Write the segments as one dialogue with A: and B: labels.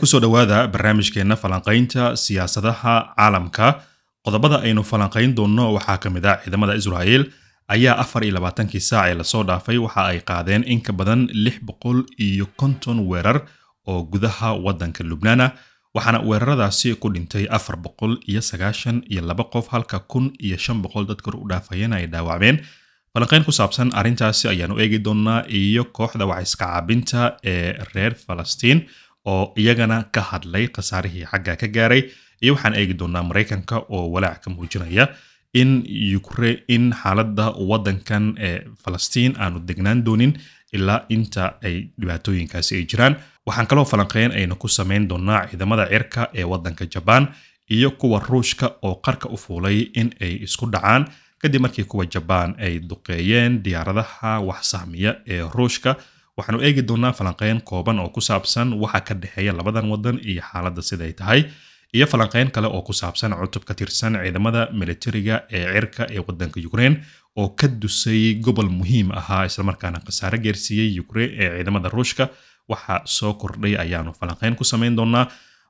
A: ku soo dhowaada barnaamijkeenna falanqaynta siyaasadaha caalamka qodobada aynu falanqayn doonno waxaa ka mid ah ciidamada israa'el ayaa afar iyo labaatankii saac ee lasoo dhaafay waxa ay qaadeen in ka badan lix boqol iyo konton weerar oo gudaha waddanka lubnaana waxaana weeraradaasi ku dhintay afar boqol iyo sagaashan iyo laba qof halka kun iyo shan boqol dad kor u dhaafayeen ay dhaawacmeen falanqayn ku saabsan arrintaasi ayaanu eegi doonnaa iyo kooxda waxiska caabinta ee reer falastiin oo iyagana ka hadlay khasaarihii xagga ka gaaray iyo waxaan eegi doonaa maraykanka oo walaac ka muujinaya in ukre in xaaladda waddankan ee falastiin aanu degnaan doonin ilaa inta ay dhibaatooyinkaasi ay jiraan waxaan kaloo falanqeyn ayna ku samayn doonaa ciidamada cirka ee waddanka jabaan iyo kuwa ruushka oo qarka u fuulay in ay isku dhacaan kadib markii kuwa jabaan ay duqeeyeen diyaaradaha wax sahmiya ee ruushka waxaanu eegi doonaa falanqeyn kooban oo ku saabsan waxa ka dhexeeya labadan wadan iyo xaaladda siday tahay iyo falanqeyn kale oo ku saabsan cutub ka tirsan ciidamada militariga ee cirka ee wadanka ukrein oo ka dusay gobol muhiim ahaa islamarkaana khasaare geersiiyey ukrein ee ciidamada ruushka waxa soo kordhay ayaanu falanqeyn ku samayn doonaa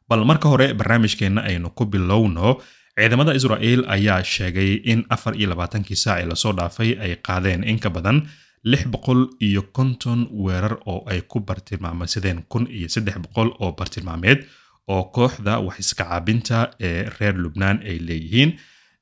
A: bal marka hore barnaamijkeenna aynu ku bilowno ciidamada israa'el ayaa sheegay in afar iyo labaatankii saac lasoo dhaafay ay qaadeen in ka badan lix boqol iyo konton weerar oo ay ku bartilmaameysadeen kun iyo saddex boqol oo bartilmaameed oo kooxda wax iska caabinta ee reer lubnaan ay leeyihiin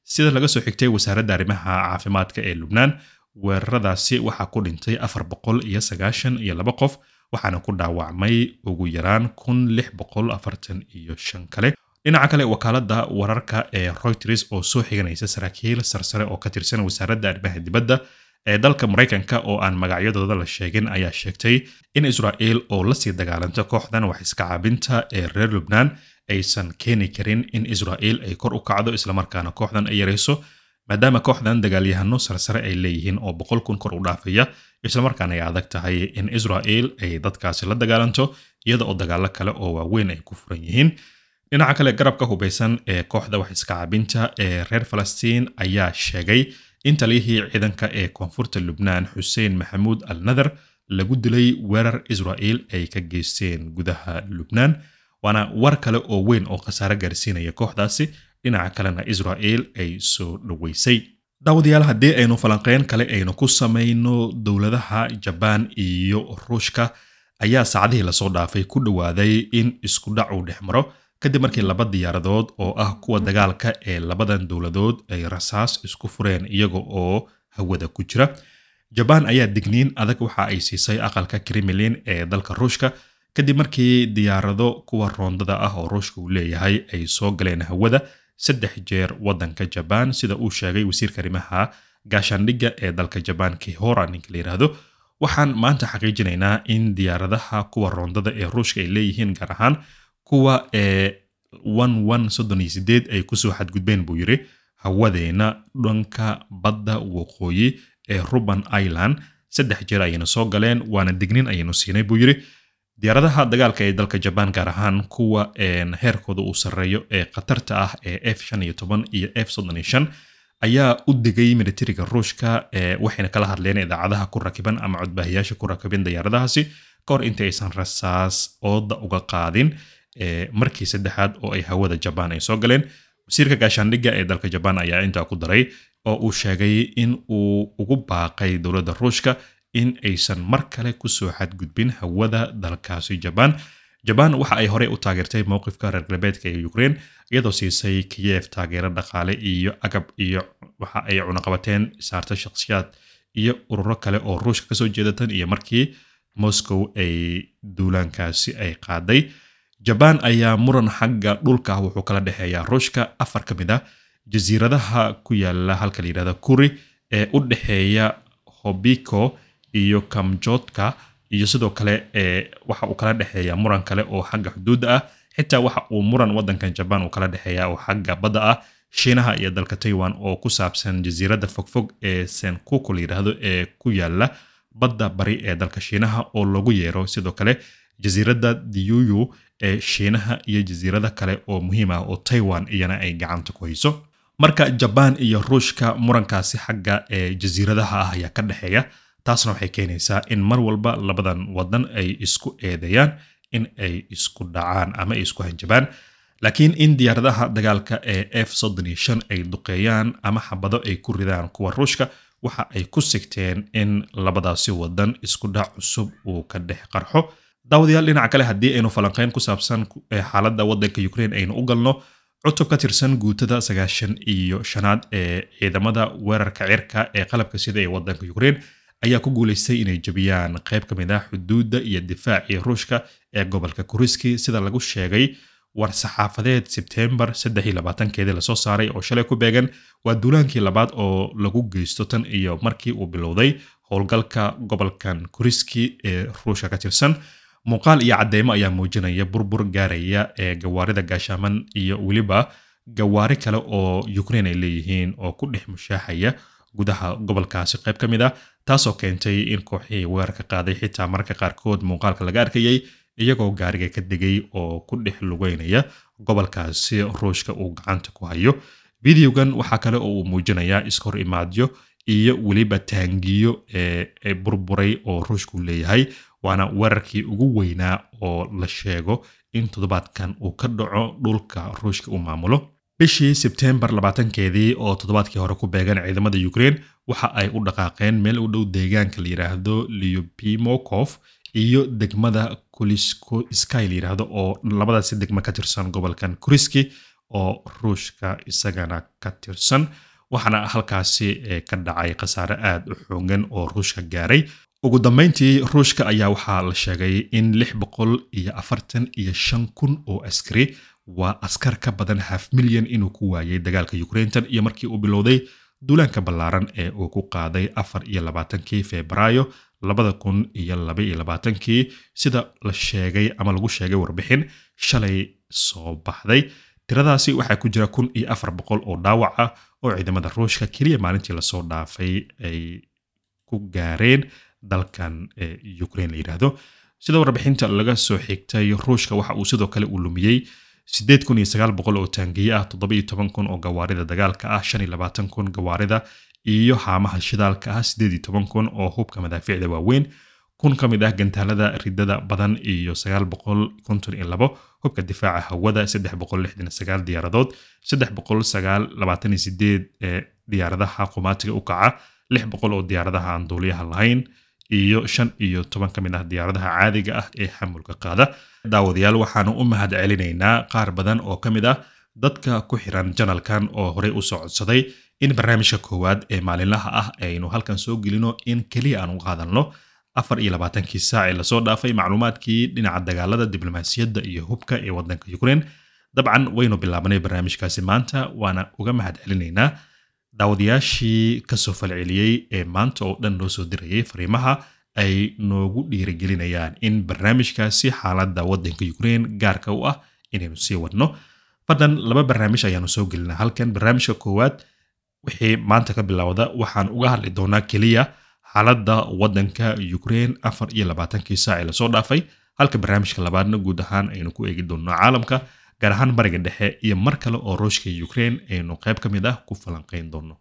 A: sida laga soo xigtay wasaaradda arrimaha caafimaadka ee lubnaan weeraradaasi waxaa ku dhintay afar boqol iyo sagaashan iyo laba qof waxaana ku dhaawacmay ugu yaraan kun lix boqol afartan iyo shan kale dhinaca kale wakaaladda wararka ee reuters oo soo xiganaysa saraakiil sarsare oo ka tirsan wasaaradda arrimaha dibadda ee dalka maraykanka oo aan magacyadooda la sheegin ayaa sheegtay in israa'il oo la sii dagaalanta kooxdan wax iska caabinta ee reer lubnaan aysan keeni karin in israa'il ay kor u kacdo islamarkaana kooxdan ay yarayso maadaama kooxdan dagaalyahano sarsare ay leeyihiin oo boqol kun kor u dhaafaya islamarkaana ay adag tahay in israa'il ay dadkaasi la dagaalanto iyada oo dagaalo kale oo waaweyn ay ku furan yihiin dhinaca kale garabka hubaysan ee kooxda wax iska caabinta ee reer falastiin ayaa sheegay in taliyihii ciidanka ee koonfurta lubnaan xuseen maxamuud al nadar lagu dilay weerar israa'iil ay ka geysteen gudaha lubnaan waana war kale oo weyn oo khasaare gaarsiinaya kooxdaasi dhinaca kalena israa'iil ay soo dhoweysay daawadayaal haddii aynu falanqeyn kale aynu ku samayno dowladaha jabaan iyo ruushka ayaa saacadihii lasoo dhaafay ku dhowaaday in iskudhac uu dhex maro kadib markii laba diyaaradood oo ah kuwa dagaalka ee labadan dowladood ay rasaas isku fureen iyaga oo hawada ku jira jabaan ayaa digniin adag waxa ay siisay aqalka kremlin ee dalka ruushka kadib markii diyaarado kuwa roondada ah oo ruushka uu leeyahay ay soo galeen hawada saddex jeer waddanka jabaan sida uu sheegay wasiirka arrimaha gaashaandhigga ee dalka jabaan kihora ninka la yidhaahdo waxaan maanta xaqiijinaynaa in diyaaradaha kuwa roondada ee ruushka ay leeyihiin gaar ahaan kuwa ay kusoo xadgudbeen buu yidhi hawadeena dhanka badda waqooyi ee ruban island saddex jeer ayayna soo galeen waana dignin ayaynu siinay buu yidhi diyaaradaha dagaalka ee dalka jabaan gaar ahaan kuwa heerkooda uu sarreeyo ee khatarta ah ee f shan iyo toban iyo f soddon iyo ayaa u degay militariga ruushka waxayna kala hadleen idaacadaha ku rakiban ama codbaahiyaasha ku rakibin diyaaradahaasi hor inta aysan rasaas ooda uga qaadin ee markii saddexaad oo ay hawada jabaan ay soo galeen wasiirka gaashaandhigga ee dalka jabaan ayaa intaa ku daray oo uu sheegay in uu ugu baaqay dowladda ruushka in aysan mar kale kusoo xadgudbin hawada dalkaasi jabaan jabaan waxa ay horey u taageertay mowqifka reer galbeedka ee ukrein iyadoo siisay kiyev taageero dhaqaale iyo agab iyo waxa ay cunaqabateen saarta shakhsiyaad iyo ururo kale oo ruushka kasoo jeedatan iyo markii moscow ay duulaankaasi ay qaaday jabaan ayaa muran xagga dhulka wuxuu kala dhexeeyaa ruushka afar ka mid ah jasiiradaha ku yaala halka layidhahda kuri ee u dhexeeya hobiko iyo kamjodka iyo sidoo kale ee waxa uu kala dhexeeya muran kale oo xagga xuduudda ah xitaa waxa uu muran wadankan jabaan uu kala dhexeeya oo xagga badda ah shiinaha iyo dalka taiwan oo ku saabsan jasiiradda fogfog ee senkuku layidhaahdo ee ku yaala badda bari ee dalka shiinaha oo lagu yeero sidoo kale jasiiradda diyuyu ee shiinaha iyo jasiirada kale oo muhiim ah oo taiwan iyana ay gacanta ku hayso marka jabaan iyo ruushka murankaasi xagga ee jasiiradaha ah ayaa ka dhexeeya taasna waxay keenaysaa in mar walba labadan wadan ay isku eedeeyaan in ay isku dhacaan ama ay isku hanjabaan laakiin in diyaaradaha dagaalka ee f soddon shan ay duqeeyaan ama xabado ay ku ridaan kuwa ruushka waxa ay ku sigteen in labadaasi waddan isku dhac cusub uu ka dhex qarxo daawadayaal dhinaca kale haddii aynu falanqeyn ku saabsan eh, xaaladda waddanka ukraine aynu u galno cutub ka tirsan guutada sagaashan iyo shanaad ee ciidamada weerarka cirka ee qalabka sida ee waddanka ukrein ayaa ku guulaystay inay jebiyaan qayb ka mid ah xuduudda iyo difaacii ruushka ee gobolka kuriski sida lagu sheegay war saxaafadeed sebtembar labaatankeedii lasoo saaray oo shalay ku beegan waa duulaankii labaad oo lagu geysto tan iyo markii uu bilowday howlgalka gobolkan kuriski ee ruushka ka tirsan muuqaal iyo cadeymo ayaa muujinaya burbur gaaraya ee eh, gawaarida gaashaaman iyo weliba gawaari kale oo ukrain ay leeyihiin oo ku dhex mushaaxaya gudaha gobolkaasi qayb ka mid ah taasoo keentay in kooxihii weerarka qaaday xitaa marka qaarkood muuqaalka laga arkayay iyagoo gaariga ka degay oo ku dhex lugeynaya gobolkaasi ruushka uu gacanta ku hayo videogan waxaa kale oo uu muujinayaa iska hor imaadyo iyo weliba taangiyo eh, burburay oo ruushku leeyahay waana weerarkii ugu weynaa oo la sheego in toddobaadkan uu ka dhaco dhulka ruushka uu maamulo bishii sebtembar labaatankeedii oo toddobaadkii hore ku beegan ciidamada ukraine waxa ay u dhaqaaqeen meel u dhow deegaanka la yidhaahdo liopimokov iyo degmada kulisko sky la yidhaahdo oo labadaasi degma ka tirsan gobolkan kuriski oo ruushka isagana ka tirsan waxaana halkaasi eh, ka dhacay khasaare aad u xoogan oo ruushka gaaray ugu dambayntii ruushka ayaa waxaa la sheegay in lix boqol iyo afartan iyo shan kun oo askari waa askar ka badan half milyan inuu ku waayay dagaalka ukraintan iyo markii uu bilowday duulaanka ballaaran ee uu ku qaaday afar iyo labaatankii febraayo labada kun iyo laba iyo labaatankii sida la sheegay ama lagu sheegay warbixin shalay soo baxday tiradaasi waxaa ku jira kun iyo afar boqol oo dhaawac ah oo ciidamada ruushka keliya maalintii lasoo dhaafay ay ku gaareen dalkan eh, ukrain la yiraahdo sidoo warbixinta laga soo xigtay ruushka waxa uu sidoo kale uu lumiyey sideed kun iyo sagaal boqol oo taangiye ah toddoba iyo toban kun oo gawaarida dagaalka ah shan iyo labaatan kun gawaarida iyo haamaha shidaalka ah sideed iyo toban kun oo hubka madaafiicda waaweyn kun ka mid ah gantaalada ridada badan iyo sagaal boqol konton iyo labo hubka difaaca hawada saddex boqol lixdan sagaal diyaaradood saddex boqol sagaal labaatan iyo sideed ee diyaaradaha qumaatiga u kaca lix boqol oo diyaaradaha aan duuliyaha lahayn iyo shan iyo toban ka mid ah diyaaradaha caadiga ah ee xamulka qaada daawadayaal waxaanu u mahad celinaynaa qaar badan oo ka mid ah dadka ku xiran janalkan oo horey u soo codsaday in barnaamijka koowaad ee maalinlaha ah aynu halkan soo gelino in keliya aan u qaadanno afar iyo labaatankii saac ee lasoo dhaafay macluumaadkii dhinaca dagaalada diblomaasiyadda iyo hubka ee waddanka ukrein dabcan waynu bilaabnay barnaamijkaasi maanta waana uga mahad daawadayaashii kasoo falceliyey ee maanta oo dhan noo soo dirayay fariimaha ay noogu dhiirigelinayaan in barnaamijkaasi xaaladda waddanka ukrein gaarka u ah inaynu sii wadno fadlan laba barnaamij ayaanu soo gelinaa halkan barnaamijka koowaad wixii maanta ka bilowda waxaan uga hadli doonaa keliya xaaladda waddanka Ukraine afar iyo labaatankii saac ee lasoo dhaafay halka barnaamijka labaadna guud ahaan aynu ku eegi doonno caalamka gaar ahaan bariga dhexe iyo mar kale oo ruushka Ukraine aynu qayb ka mid ah ku falanqayn doonno